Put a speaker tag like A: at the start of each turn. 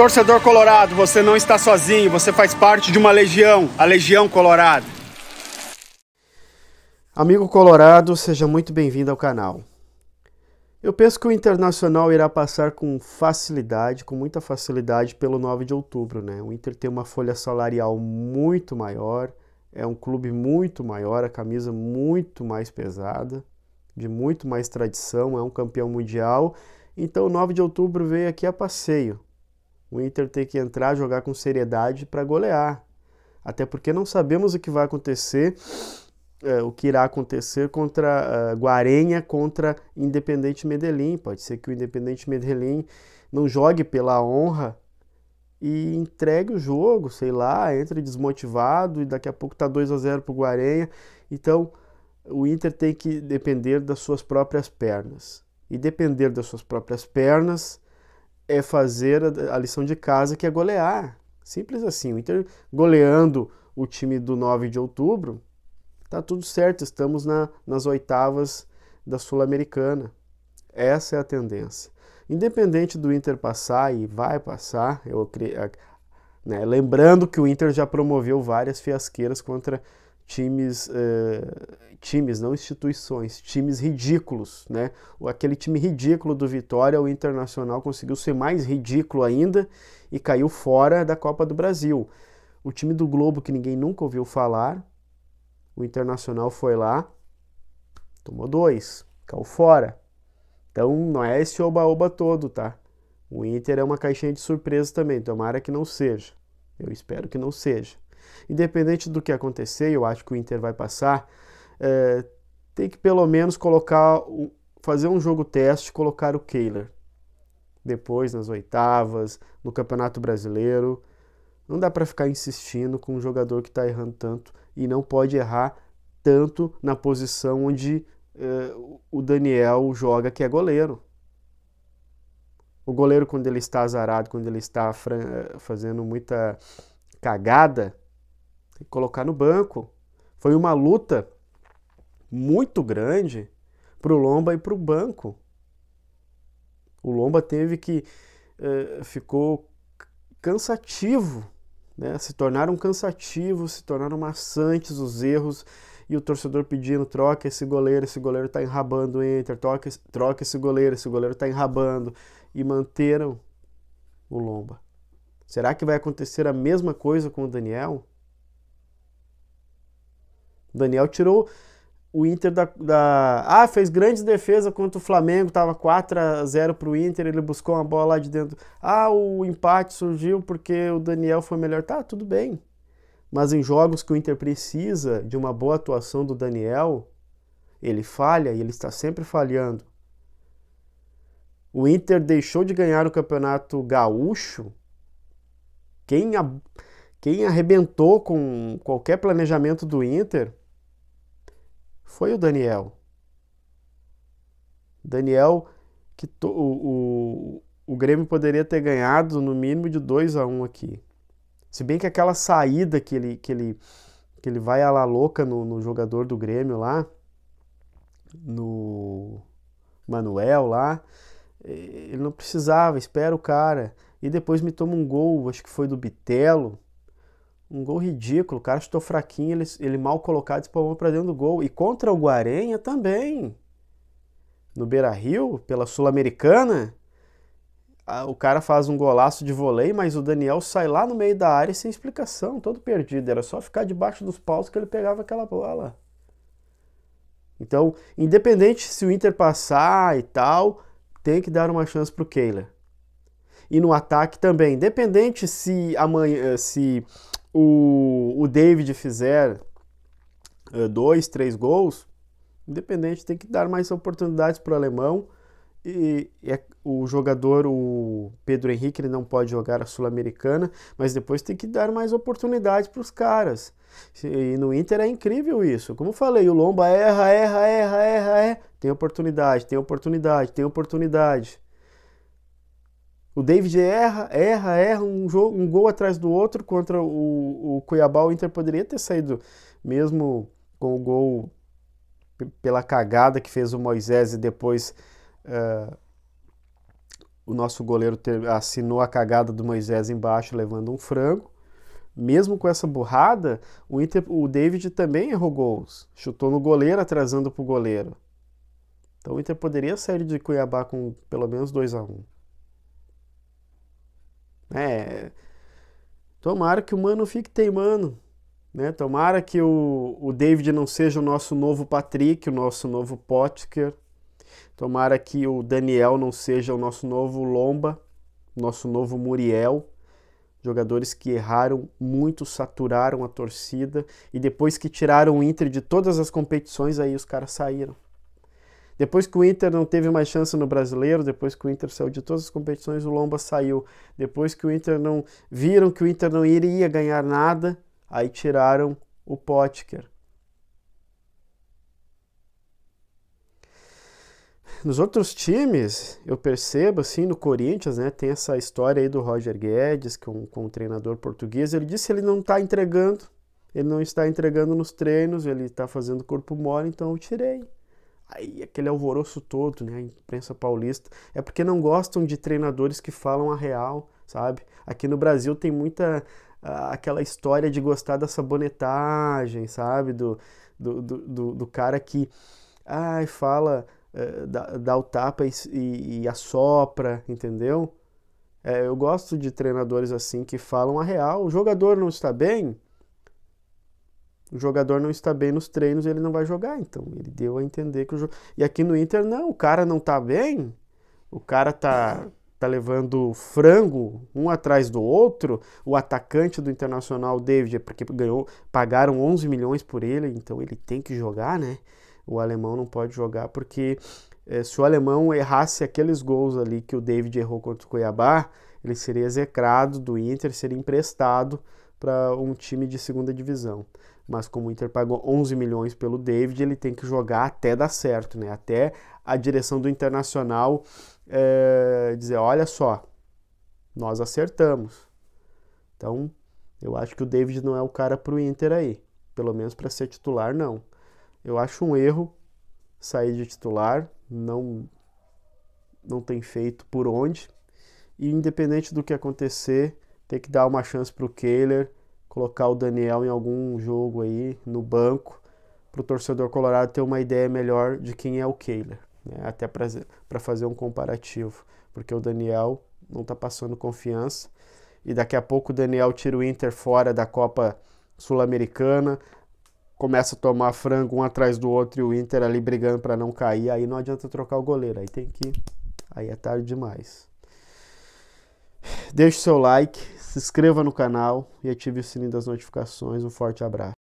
A: Torcedor Colorado, você não está sozinho, você faz parte de uma legião, a Legião Colorado. Amigo Colorado, seja muito bem-vindo ao canal. Eu penso que o Internacional irá passar com facilidade, com muita facilidade, pelo 9 de outubro, né? O Inter tem uma folha salarial muito maior, é um clube muito maior, a camisa muito mais pesada, de muito mais tradição, é um campeão mundial. Então o 9 de outubro veio aqui a passeio. O Inter tem que entrar, jogar com seriedade para golear. Até porque não sabemos o que vai acontecer, é, o que irá acontecer contra uh, Guarenha, contra Independente Medellín. Pode ser que o Independente Medellín não jogue pela honra e entregue o jogo, sei lá, entre desmotivado e daqui a pouco tá 2 a 0 pro Guarenha. Então, o Inter tem que depender das suas próprias pernas. E depender das suas próprias pernas é fazer a, a lição de casa, que é golear. Simples assim. O Inter goleando o time do 9 de outubro, tá tudo certo, estamos na, nas oitavas da Sul-Americana. Essa é a tendência. Independente do Inter passar e vai passar, eu né, lembrando que o Inter já promoveu várias fiasqueiras contra times, uh, times, não instituições, times ridículos, né? Aquele time ridículo do Vitória, o Internacional conseguiu ser mais ridículo ainda e caiu fora da Copa do Brasil. O time do Globo, que ninguém nunca ouviu falar, o Internacional foi lá, tomou dois, caiu fora. Então não é esse oba-oba todo, tá? O Inter é uma caixinha de surpresa também, tomara que não seja. Eu espero que não seja. Independente do que acontecer, eu acho que o Inter vai passar. É, tem que pelo menos colocar, fazer um jogo teste, colocar o Kehler. Depois nas oitavas, no Campeonato Brasileiro. Não dá para ficar insistindo com um jogador que está errando tanto e não pode errar tanto na posição onde uh, o Daniel joga, que é goleiro. O goleiro, quando ele está azarado, quando ele está eh, fazendo muita cagada, e colocar no banco. Foi uma luta muito grande para o Lomba e para o banco. O Lomba teve que. Uh, ficou cansativo, né? se tornaram cansativos, se tornaram maçantes os erros e o torcedor pedindo troca esse goleiro, esse goleiro está enrabando o Inter, troca, troca esse goleiro, esse goleiro está enrabando. E manteram o Lomba. Será que vai acontecer a mesma coisa com o Daniel? Daniel tirou o Inter da, da, Ah, fez grandes defesas contra o Flamengo, tava 4 a 0 pro Inter, ele buscou uma bola lá de dentro. Ah, o empate surgiu porque o Daniel foi melhor. Tá, tudo bem. Mas em jogos que o Inter precisa de uma boa atuação do Daniel, ele falha e ele está sempre falhando. O Inter deixou de ganhar o Campeonato Gaúcho. Quem, a, quem arrebentou com qualquer planejamento do Inter foi o Daniel. Daniel, que o, o, o Grêmio poderia ter ganhado no mínimo de 2 a 1 um aqui. Se bem que aquela saída que ele, que ele, que ele vai à la louca no, no jogador do Grêmio lá, no Manuel lá, ele não precisava, espera o cara. E depois me toma um gol, acho que foi do Bitelo. Um gol ridículo, o cara estou fraquinho, ele, ele mal colocado, espalmou para dentro do gol. E contra o Guarenha também. No Beira-Rio, pela Sul-Americana, o cara faz um golaço de vôlei, mas o Daniel sai lá no meio da área sem explicação, todo perdido. Era só ficar debaixo dos paus que ele pegava aquela bola. Então, independente se o Inter passar e tal, tem que dar uma chance pro Kehler. E no ataque também, independente se amanhã, se o, o David fizer uh, dois, três gols, Independente tem que dar mais oportunidades para o alemão. E, e é, o jogador, o Pedro Henrique, ele não pode jogar a Sul-Americana, mas depois tem que dar mais oportunidades para os caras. E no Inter é incrível isso. Como eu falei, o Lomba erra, erra, erra, erra, erra. Tem oportunidade, tem oportunidade, tem oportunidade. O David erra, erra, erra um, jogo, um gol atrás do outro contra o, o Cuiabá. O Inter poderia ter saído mesmo com o gol pela cagada que fez o Moisés e depois uh, o nosso goleiro ter, assinou a cagada do Moisés embaixo, levando um frango. Mesmo com essa burrada, o, Inter, o David também errou gols. Chutou no goleiro, atrasando para o goleiro. Então o Inter poderia sair de Cuiabá com pelo menos 2 a 1 um. É. tomara que o Mano fique teimando. Né? Tomara que o, o David não seja o nosso novo Patrick, o nosso novo Potker. Tomara que o Daniel não seja o nosso novo Lomba, nosso novo Muriel. Jogadores que erraram muito, saturaram a torcida. E depois que tiraram o Inter de todas as competições, aí os caras saíram. Depois que o Inter não teve mais chance no brasileiro, depois que o Inter saiu de todas as competições, o Lomba saiu. Depois que o Inter não. Viram que o Inter não iria ganhar nada, aí tiraram o Potker. nos outros times, eu percebo, assim, no Corinthians, né, tem essa história aí do Roger Guedes, que é um, com um treinador português, ele disse que ele não está entregando, ele não está entregando nos treinos, ele está fazendo corpo mole, então eu tirei. Aí aquele alvoroço todo, né? A imprensa paulista. É porque não gostam de treinadores que falam a real, sabe? Aqui no Brasil tem muita ah, aquela história de gostar da sabonetagem, sabe? Do, do, do, do cara que ai, fala, é, eh, dá, dá, o tapa e, e, e assopra, entendeu? É, eu gosto de treinadores assim que falam a real. O jogador não está bem, o jogador não está bem nos treinos, ele não vai jogar. Então, ele deu a entender que o jogo. E aqui no Inter, não, o cara não está bem, o cara está tá levando frango um atrás do outro. O atacante do Internacional, David, é porque ganhou, pagaram 11 milhões por ele, então ele tem que jogar, né? O alemão não pode jogar porque é, se o alemão errasse aqueles gols ali que o David errou contra o Cuiabá, ele seria execrado do Inter, seria emprestado para um time de segunda divisão. Mas como o Inter pagou 11 milhões pelo David, ele tem que jogar até dar certo, né? Até a direção do Internacional é, dizer, olha só, nós acertamos. Então, eu acho que o David não é o cara para o Inter aí. Pelo menos para ser titular, não. Eu acho um erro sair de titular, não, não tem feito por onde. E independente do que acontecer, ter que dar uma chance para o Kehler, colocar o Daniel em algum jogo aí no banco, para o torcedor colorado ter uma ideia melhor de quem é o Kehler, né? até para fazer um comparativo, porque o Daniel não está passando confiança e daqui a pouco o Daniel tira o Inter fora da Copa Sul-Americana, começa a tomar frango um atrás do outro e o Inter ali brigando para não cair, aí não adianta trocar o goleiro, aí tem que. Aí é tarde demais. Deixe seu like, se inscreva no canal e ative o sininho das notificações. Um forte abraço.